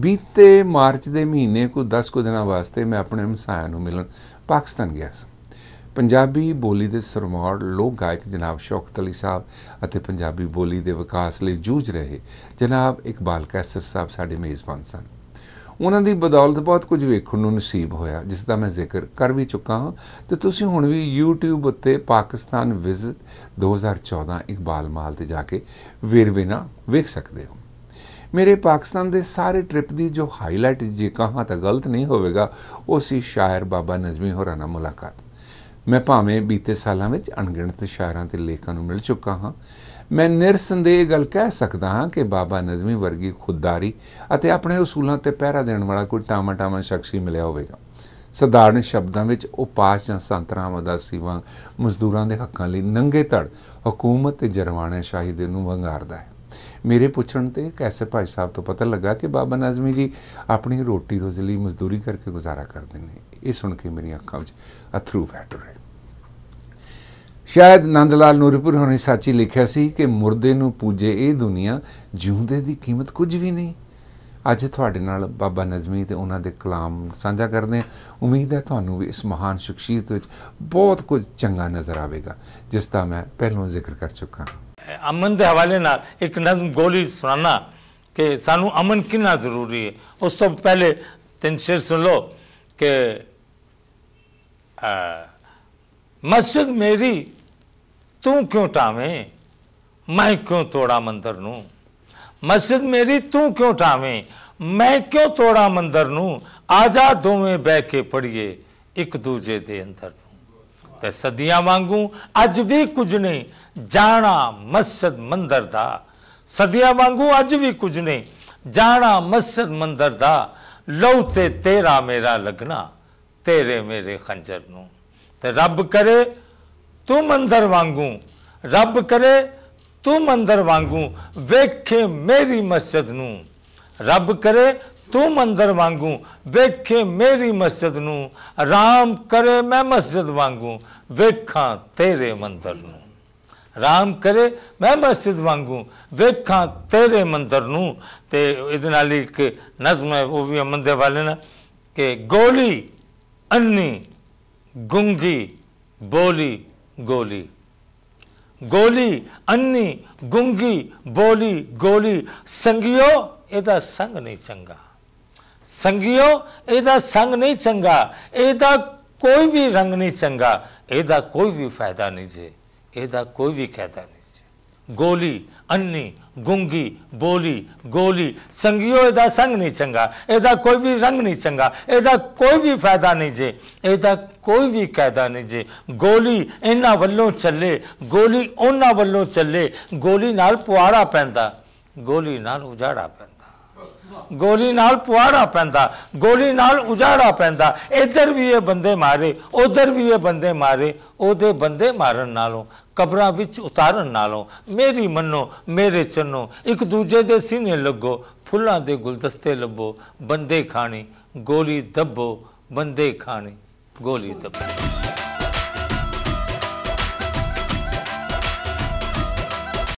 ਬੀਤੇ ਮਾਰਚ ਦੇ ਮਹੀਨੇ ਕੋ 10 ਕੁ ਦਿਨਾਂ ਵਾਸਤੇ ਮੈਂ ਆਪਣੇ ਮਸਾਇਆ ਨੂੰ ਮਿਲਣ ਪਾਕਿਸਤਾਨ ਗਿਆ ਸੀ ਪੰਜਾਬੀ ਬੋਲੀ ਦੇ ਸਰਮੌਰ ਲੋਕ ਗਾਇਕ ਜਨਾਬ ਸ਼ੌਕਤ ਅਲੀ ਸਾਹਿਬ ਅਤੇ ਪੰਜਾਬੀ ਬੋਲੀ ਦੇ ਵਿਕਾਸ ਲਈ ਜੂਝ ਰਹੇ ਜਨਾਬ ਇਕਬਾਲ ਕੈਸਰ ਸਾਹਿਬ ਸਾਡੇ ਮੇਜ਼ਬਾਨ ਸਨ ਉਹਨਾਂ ਦੀ ਬਦੌਲਤ ਬਹੁਤ ਕੁਝ ਵੇਖਣ ਨੂੰ ਨਸੀਬ ਹੋਇਆ ਜਿਸ ਦਾ ਮੈਂ ਜ਼ਿਕਰ ਕਰ ਵੀ ਚੁੱਕਾ ਹਾਂ ਤੇ ਤੁਸੀਂ ਹੁਣ ਵੀ YouTube ਉੱਤੇ ਪਾਕਿਸਤਾਨ ਵਿਜ਼ਿਟ 2014 ਇਕਬਾਲ ਮਾਲ ਤੇ ਜਾ ਕੇ ਵੇਰਵੇ ਨਾਲ ਵੇਖ ਸਕਦੇ ਹੋ ਮੇਰੇ ਪਾਕਿਸਤਾਨ ਦੇ ਸਾਰੇ ਟ੍ਰਿਪ ਦੀ ਜੋ ਹਾਈਲਾਈਟ ਜੇ ਕਹਾਂ ਤਾਂ ਗਲਤ ਨਹੀਂ ਹੋਵੇਗਾ ਉਹ ਸੀ ਸ਼ਾਇਰ ਬਾਬਾ ਨਜ਼ਮੀ ਹੋਰਾਂ ਨਾਲ ਮੁਲਾਕਾਤ ਮੈਂ ਭਾਵੇਂ ਬੀਤੇ ਸਾਲਾਂ ਵਿੱਚ ਅਣਗਿਣਤ ਸ਼ਾਇਰਾਂ ਤੇ ਲੇਖਕਾਂ ਨੂੰ ਮਿਲ ਚੁੱਕਾ ਹਾਂ ਮੈਂ ਨਿਰਸੰਦੇਹ ਗੱਲ ਕਹਿ ਸਕਦਾ ਹਾਂ ਕਿ ਬਾਬਾ ਨਜ਼ਮੀ ਵਰਗੀ ਖੁਦਦਾਰੀ ਅਤੇ ਆਪਣੇ ਉਸੂਲਾਂ ਤੇ ਪਹਿਰਾ ਦੇਣ ਵਾਲਾ ਕੋਈ ਟਾਮਾ-ਟਾਮਾ ਸ਼ਖਸੀ ਮਿਲਿਆ ਹੋਵੇਗਾ ਸਧਾਰਨ ਸ਼ਬਦਾਂ ਵਿੱਚ ਉਹ ਪਾਸ ਜਾਂ ਸੰਤਰਾ ਉਦਾਸੀ ਵਾਂਗ ਮਜ਼ਦੂਰਾਂ ਦੇ ਹੱਕਾਂ ਲਈ ਨੰਗੇ ਧੜ ਹਕੂਮਤ ਤੇ ਜਰਵਾਣੇ ਸ਼ਾਹੀ ਦੇ ਨੂੰ ਵੰਗਾਰਦਾ ਹੈ ਮੇਰੇ ਪੁੱਛਣ ਤੇ ਕੈਸੇ ਭਾਈ ਸਾਹਿਬ ਤੋਂ ਪਤਾ ਲੱਗਾ ਕਿ ਬਾਬਾ ਨਾਜ਼ਮੀ ਜੀ ਆਪਣੀ ਰੋਟੀ ਰੋਜ਼ੀ ਲਈ ਮਜ਼ਦੂਰੀ ਕਰਕੇ ਗੁਜ਼ਾਰਾ ਕਰਦੇ ਨੇ ਇਹ ਸੁਣ ਕੇ ਮੇਰੀਆਂ ਅੱਖਾਂ ਵਿੱਚ ਅਥਰੂ ਵਹਿ ਰਹੇ ਸ਼ਾਇਦ ਨੰਦ ਲਾਲ ਨੂਰਪੁਰ ਹੋਣੀ ਸੱਚੀ ਲਿਖਿਆ ਸੀ ਕਿ ਮੁਰਦੇ ਨੂੰ ਪੂਜੇ ਇਹ ਦੁਨੀਆ ਜਿਉਂਦੇ ਦੀ ਕੀਮਤ ਕੁਝ ਵੀ ਨਹੀਂ ਅੱਜ ਤੁਹਾਡੇ ਨਾਲ ਬਾਬਾ ਨਜ਼ਮੀ ਤੇ ਉਹਨਾਂ ਦੇ ਕਲਾਮ ਸਾਂਝਾ ਕਰਦੇ ਹਾਂ ਉਮੀਦ ਹੈ ਤੁਹਾਨੂੰ ਵੀ ਇਸ ਮਹਾਨ ਸ਼ਖਸੀਅਤ ਵਿੱਚ ਬਹੁਤ ਕੁਝ ਚੰਗਾ ਨਜ਼ਰ ਆਵੇਗਾ ਜਿਸ ਦਾ ਮੈਂ ਪਹਿਲਾਂ ਜ਼ਿਕਰ ਕਰ ਚੁੱਕਾ ਹਾਂ ਅਮਨ ਦੇ ਹਵਾਲੇ ਨਾਲ ਇੱਕ ਨਜ਼ਮ ਗੋਲੀ ਸੁਣਾਣਾ ਕਿ ਸਾਨੂੰ ਅਮਨ ਕਿੰਨਾ ਜ਼ਰੂਰੀ ਹੈ ਉਸ ਤੋਂ ਪਹਿਲੇ ਤਿੰਨ ਸ਼ੇਰ ਸੁਣ ਲਓ ਕਿ ਮਸਜਿਦ ਮੇਰੀ ਤੂੰ ਕਿਉਂ ਟਾਵੇਂ ਮੈਂ ਕਿਉਂ ਤੋੜਾ ਮੰਦਰ ਨੂੰ ਮਸਜਿਦ ਮੇਰੀ ਤੂੰ ਕਿਉਂ ਟਾਵੇਂ ਮੈਂ ਕਿਉਂ ਤੋੜਾ ਮੰਦਰ ਨੂੰ ਆ ਜਾ ਦੋਵੇਂ ਬਹਿ ਕੇ ਪੜੀਏ ਇੱਕ ਦੂਜੇ ਦੇ ਅੰਦਰ ਤੇ ਸਦੀਆਂ ਵਾਂਗੂ ਅੱਜ ਵੀ ਕੁਝ ਨਹੀਂ ਜਾਣਾ ਮਸਜਿਦ ਮੰਦਰ ਦਾ ਸਦੀਆਂ ਵਾਂਗੂ ਅੱਜ ਵੀ ਕੁਝ ਨਹੀਂ ਜਾਣਾ ਮਸਜਿਦ ਮੰਦਰ ਦਾ ਲਉ ਤੇ ਤੇਰਾ ਮੇਰਾ ਲਗਣਾ ਤੇਰੇ ਮੇਰੇ ਖੰਜਰ ਨੂੰ ਤੇ ਰੱਬ ਕਰੇ ਤੂੰ ਮੰਦਰ ਵਾਂਗੂ ਰੱਬ ਕਰੇ ਤੂੰ ਮੰਦਰ ਵਾਂਗੂ ਵੇਖੇ ਮੇਰੀ ਮਸਜਿਦ ਨੂੰ ਰੱਬ ਕਰੇ ਤੂੰ ਮੰਦਰ ਵਾਂਗੂ ਵੇਖੇ ਮੇਰੀ ਮਸਜਿਦ ਨੂੰ ਆਰਾਮ ਕਰੇ ਮੈਂ ਮਸਜਿਦ ਵਾਂਗੂ ਵੇਖਾਂ ਤੇਰੇ ਮੰਦਰ ਨੂੰ ਰਾਮ ਕਰੇ ਮੈਂ ਮਸਜਿਦ ਵਾਂਗੂ ਵੇਖਾਂ ਤੇਰੇ ਮੰਦਰ ਨੂੰ ਤੇ ਇਹਦੇ ਨਾਲ ਇੱਕ ਨਜ਼ਮ ਹੈ ਉਹ ਵੀ ਮੰਦੇ ਵਾਲੇ ਨਾ ਕਿ ਗੋਲੀ ਅੰਨੀ ਗੁੰਗੀ ਬੋਲੀ ਗੋਲੀ ਗੋਲੀ ਅੰਨੀ ਗੁੰਗੀ ਬੋਲੀ ਗੋਲੀ ਸੰਗਿਓ ਇਹਦਾ ਸੰਗ ਨਹੀਂ ਚੰਗਾ ਸੰਗਿਓ ਇਹਦਾ ਸੰਗ ਨਹੀਂ ਚੰਗਾ ਇਹਦਾ ਕੋਈ ਵੀ ਰੰਗ ਨਹੀਂ ਚੰਗਾ ਇਹਦਾ ਕੋਈ ਵੀ ਫਾਇਦਾ ਨਹੀਂ ਜੇ ਇਹਦਾ ਕੋਈ ਵੀ ਖੈਦਾ ਨਹੀਂ ਜੇ ਗੋਲੀ ਅੰਨੀ ਗੁੰਗੀ ਬੋਲੀ ਗੋਲੀ ਸੰਗਿਓ ਇਹਦਾ ਸੰਗ ਨਹੀਂ ਚੰਗਾ ਇਹਦਾ ਕੋਈ ਵੀ ਰੰਗ ਨਹੀਂ ਚੰਗਾ ਇਹਦਾ ਕੋਈ ਵੀ ਫਾਇਦਾ ਨਹੀਂ ਜੇ ਇਹਦਾ ਕੋਈ ਵੀ ਕਾਇਦਾ ਨਹੀਂ ਜੇ ਗੋਲੀ ਇਹਨਾਂ ਵੱਲੋਂ ਚੱਲੇ ਗੋਲੀ ਉਹਨਾਂ ਵੱਲੋਂ ਚੱਲੇ ਗੋਲੀ ਨਾਲ ਪੁਆੜਾ ਪੈਂਦਾ ਗੋਲੀ ਨਾਲ ਉਜਾੜਾ ਪੈਂਦਾ ਗੋਲੀ ਨਾਲ ਪੁਆੜਾ ਪੈਂਦਾ ਗੋਲੀ ਨਾਲ ਉਜਾੜਾ ਪੈਂਦਾ ਇੱਧਰ ਵੀ ਇਹ ਬੰਦੇ ਮਾਰੇ ਉਧਰ ਵੀ ਇਹ ਬੰਦੇ ਮਾਰੇ ਉਹਦੇ ਬੰਦੇ ਮਾਰਨ ਨਾਲੋਂ ਕਬਰਾਂ ਵਿੱਚ ਉਤਾਰਨ ਨਾਲੋਂ ਮੇਰੀ ਮੰਨੋ ਮੇਰੇ ਚੰਨੋ ਇੱਕ ਦੂਜੇ ਦੇ ਸੀਨੇ ਲੱਗੋ ਫੁੱਲਾਂ ਦੇ ਗੁਲਦਸਤੇ ਲੱਭੋ ਬੰਦੇ ਖਾਣੇ ਗੋਲੀ ਦੱਬੋ ਬੰਦੇ ਖਾਣੇ ਗੋਲੀ ਦੱਬੋ